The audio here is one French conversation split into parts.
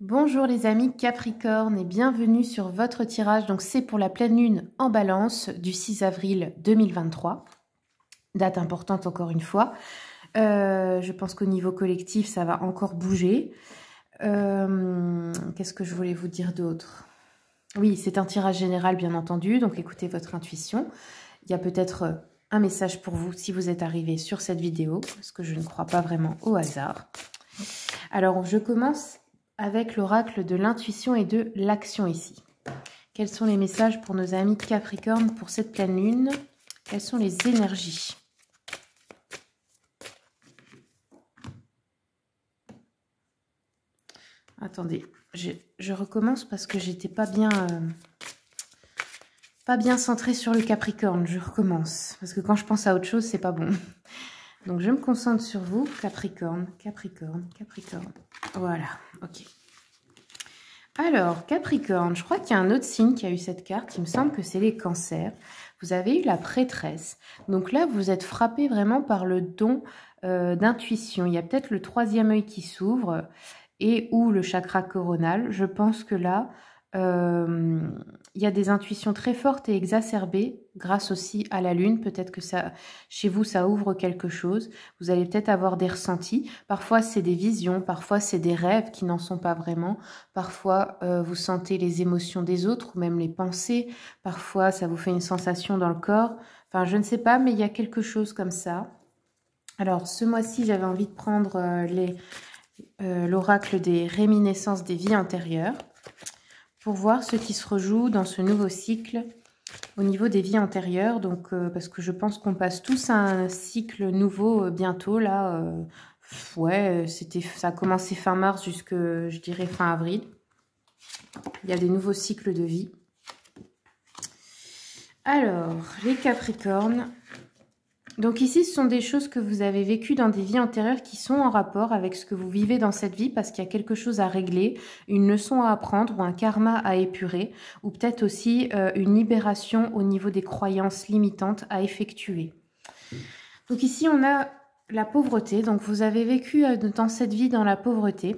Bonjour les amis Capricorne et bienvenue sur votre tirage. Donc c'est pour la pleine lune en balance du 6 avril 2023. Date importante encore une fois. Euh, je pense qu'au niveau collectif, ça va encore bouger. Euh, qu'est-ce que je voulais vous dire d'autre Oui, c'est un tirage général bien entendu, donc écoutez votre intuition. Il y a peut-être un message pour vous si vous êtes arrivé sur cette vidéo, parce que je ne crois pas vraiment au hasard. Alors je commence avec l'oracle de l'intuition et de l'action ici. Quels sont les messages pour nos amis Capricorne pour cette pleine lune Quelles sont les énergies Attendez, je, recommence parce que j'étais pas bien... Euh, pas bien centrée sur le Capricorne, je recommence. Parce que quand je pense à autre chose, c'est pas bon. Donc je me concentre sur vous, Capricorne, Capricorne, Capricorne. Voilà, ok. Alors, Capricorne, je crois qu'il y a un autre signe qui a eu cette carte. Il me semble que c'est les cancers. Vous avez eu la prêtresse. Donc là, vous êtes frappé vraiment par le don euh, d'intuition. Il y a peut-être le troisième œil qui s'ouvre et ou le chakra coronal. Je pense que là, euh, il y a des intuitions très fortes et exacerbées grâce aussi à la lune. Peut-être que ça, chez vous, ça ouvre quelque chose. Vous allez peut-être avoir des ressentis. Parfois, c'est des visions. Parfois, c'est des rêves qui n'en sont pas vraiment. Parfois, euh, vous sentez les émotions des autres ou même les pensées. Parfois, ça vous fait une sensation dans le corps. Enfin, je ne sais pas, mais il y a quelque chose comme ça. Alors, ce mois-ci, j'avais envie de prendre euh, l'oracle des réminiscences des vies antérieures pour voir ce qui se rejoue dans ce nouveau cycle au niveau des vies antérieures. Donc, euh, parce que je pense qu'on passe tous à un cycle nouveau euh, bientôt. Là, euh, ouais, c'était, ça a commencé fin mars jusque, je dirais, fin avril. Il y a des nouveaux cycles de vie. Alors, les Capricornes, donc ici, ce sont des choses que vous avez vécues dans des vies antérieures qui sont en rapport avec ce que vous vivez dans cette vie parce qu'il y a quelque chose à régler, une leçon à apprendre ou un karma à épurer ou peut-être aussi euh, une libération au niveau des croyances limitantes à effectuer. Donc ici, on a la pauvreté. Donc vous avez vécu euh, dans cette vie dans la pauvreté.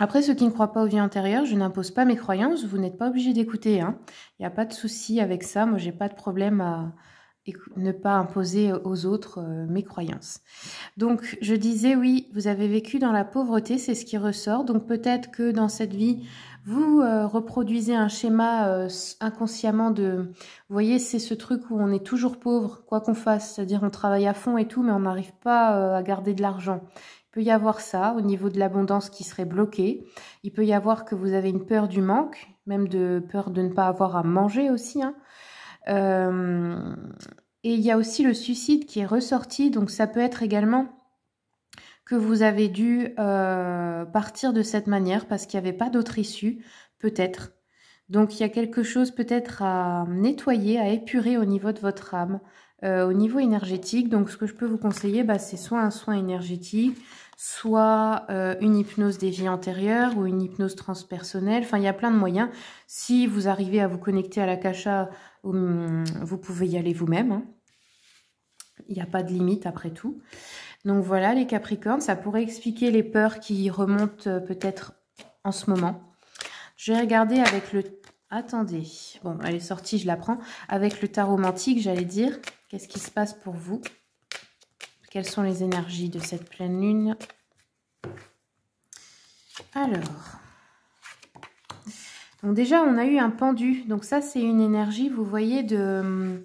Après, ceux qui ne croient pas aux vies antérieures, je n'impose pas mes croyances, vous n'êtes pas obligé d'écouter. Hein. Il n'y a pas de souci avec ça, moi j'ai pas de problème à, ne pas imposer aux autres euh, mes croyances. Donc je disais oui, vous avez vécu dans la pauvreté, c'est ce qui ressort. Donc peut-être que dans cette vie, vous euh, reproduisez un schéma euh, inconsciemment de... Vous voyez, c'est ce truc où on est toujours pauvre, quoi qu'on fasse, c'est-à-dire on travaille à fond et tout, mais on n'arrive pas à garder de l'argent. Il peut y avoir ça au niveau de l'abondance qui serait bloquée. Il peut y avoir que vous avez une peur du manque, même de peur de ne pas avoir à manger aussi. Hein. Euh, et il y a aussi le suicide qui est ressorti, donc ça peut être également que vous avez dû euh, partir de cette manière parce qu'il n'y avait pas d'autre issue, peut-être. Donc il y a quelque chose peut-être à nettoyer, à épurer au niveau de votre âme, euh, au niveau énergétique. Donc ce que je peux vous conseiller, bah, c'est soit un soin énergétique, soit une hypnose des vies antérieures ou une hypnose transpersonnelle. Enfin, il y a plein de moyens. Si vous arrivez à vous connecter à la cacha Hum, vous pouvez y aller vous-même. Hein. Il n'y a pas de limite après tout. Donc voilà, les Capricornes, ça pourrait expliquer les peurs qui remontent euh, peut-être en ce moment. Je vais regarder avec le... Attendez, bon, elle est sortie, je la prends. Avec le tarot romantique, j'allais dire, qu'est-ce qui se passe pour vous Quelles sont les énergies de cette pleine lune Alors, donc déjà, on a eu un pendu. Donc ça, c'est une énergie, vous voyez, de... Hum,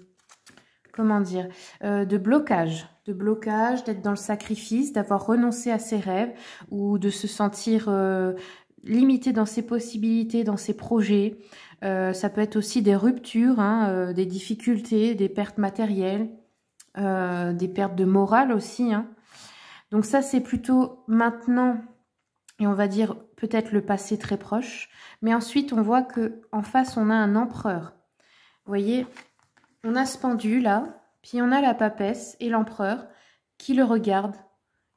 comment dire euh, De blocage. De blocage, d'être dans le sacrifice, d'avoir renoncé à ses rêves ou de se sentir euh, limité dans ses possibilités, dans ses projets. Euh, ça peut être aussi des ruptures, hein, des difficultés, des pertes matérielles, des pertes de morale aussi. Hein. Donc ça, c'est plutôt maintenant, et on va dire peut-être le passé très proche. Mais ensuite, on voit que en face, on a un empereur. Vous voyez, on a ce pendu là, puis on a la papesse et l'empereur qui le regardent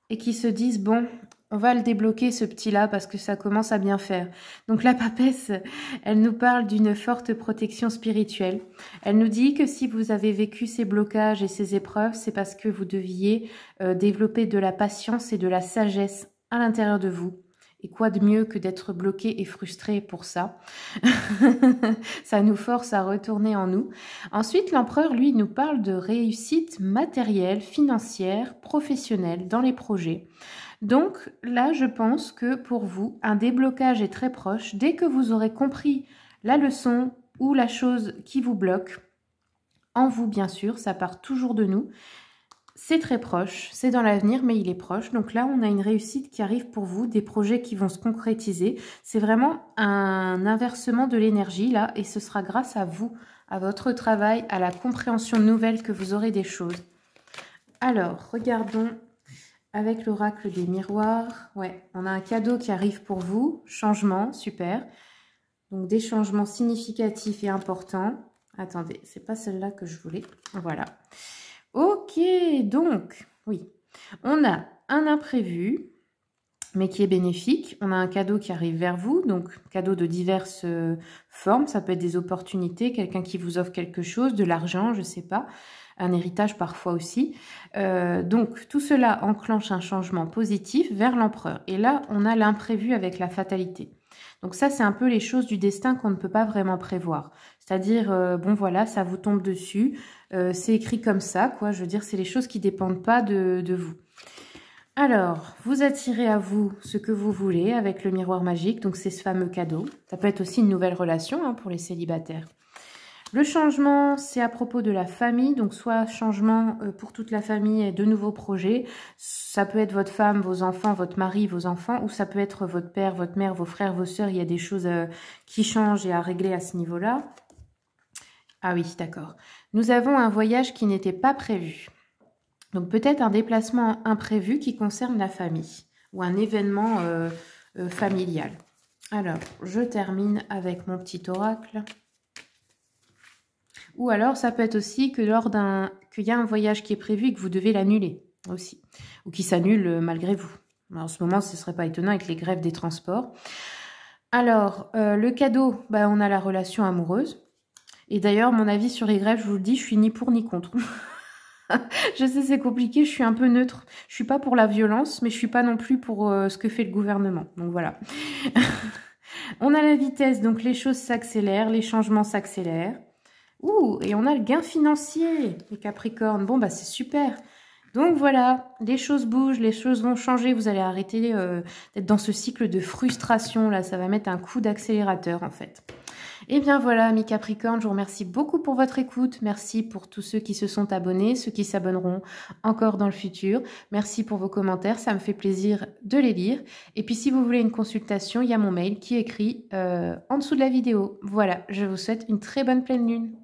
et qui se disent bon, on va le débloquer ce petit-là parce que ça commence à bien faire. Donc la papesse, elle nous parle d'une forte protection spirituelle. Elle nous dit que si vous avez vécu ces blocages et ces épreuves, c'est parce que vous deviez euh, développer de la patience et de la sagesse à l'intérieur de vous. Et quoi de mieux que d'être bloqué et frustré pour ça Ça nous force à retourner en nous. Ensuite, l'empereur, lui, nous parle de réussite matérielle, financière, professionnelle dans les projets. Donc là, je pense que pour vous, un déblocage est très proche. Dès que vous aurez compris la leçon ou la chose qui vous bloque, en vous bien sûr, ça part toujours de nous, c'est très proche, c'est dans l'avenir, mais il est proche. Donc là, on a une réussite qui arrive pour vous, des projets qui vont se concrétiser. C'est vraiment un inversement de l'énergie, là, et ce sera grâce à vous, à votre travail, à la compréhension nouvelle que vous aurez des choses. Alors, regardons avec l'oracle des miroirs. Ouais, on a un cadeau qui arrive pour vous, changement, super. Donc des changements significatifs et importants. Attendez, c'est pas celle-là que je voulais. Voilà. Ok, donc, oui, on a un imprévu, mais qui est bénéfique. On a un cadeau qui arrive vers vous, donc cadeau de diverses euh, formes. Ça peut être des opportunités, quelqu'un qui vous offre quelque chose, de l'argent, je ne sais pas, un héritage parfois aussi. Euh, donc tout cela enclenche un changement positif vers l'empereur. Et là, on a l'imprévu avec la fatalité. Donc ça, c'est un peu les choses du destin qu'on ne peut pas vraiment prévoir. C'est-à-dire, euh, bon voilà, ça vous tombe dessus, euh, c'est écrit comme ça, quoi. Je veux dire, c'est les choses qui ne dépendent pas de, vous. Alors, vous attirez à vous ce que vous voulez avec le miroir magique, donc c'est ce fameux cadeau. Ça peut être aussi une nouvelle relation hein, pour les célibataires. Le changement, c'est à propos de la famille, donc soit changement euh, pour toute la famille et de nouveaux projets. Ça peut être votre femme, vos enfants, votre mari, vos enfants, ou ça peut être votre père, votre mère, vos frères, vos sœurs. Il y a des choses euh, qui changent et à régler à ce niveau-là. Ah oui, d'accord. Nous avons un voyage qui n'était pas prévu. Donc peut-être un déplacement imprévu qui concerne la famille ou un événement euh, familial. Alors, je termine avec mon petit oracle. Ou alors, ça peut être aussi que lors d'un qu'il y a un voyage qui est prévu et que vous devez l'annuler aussi, ou qui s'annule euh, malgré vous. en ce moment, ce ne serait pas étonnant avec les grèves des transports. Alors, euh, le cadeau, bah, on a la relation amoureuse. Et d'ailleurs, mon avis sur les grèves, je vous le dis, je suis ni pour ni contre. je sais, c'est compliqué, je suis un peu neutre. Je suis pas pour la violence, mais je suis pas non plus pour euh, ce que fait le gouvernement. Donc voilà. on a la vitesse, donc les choses s'accélèrent, les changements s'accélèrent. Ouh, et on a le gain financier, les Capricornes. Bon, bah c'est super. Donc voilà, les choses bougent, les choses vont changer. Vous allez arrêter euh, d'être dans ce cycle de frustration. Là, ça va mettre un coup d'accélérateur en fait. Et eh bien voilà, mes Capricorne, je vous remercie beaucoup pour votre écoute. Merci pour tous ceux qui se sont abonnés, ceux qui s'abonneront encore dans le futur. Merci pour vos commentaires, ça me fait plaisir de les lire. Et puis si vous voulez une consultation, il y a mon mail qui est écrit euh, en dessous de la vidéo. Voilà, je vous souhaite une très bonne pleine lune.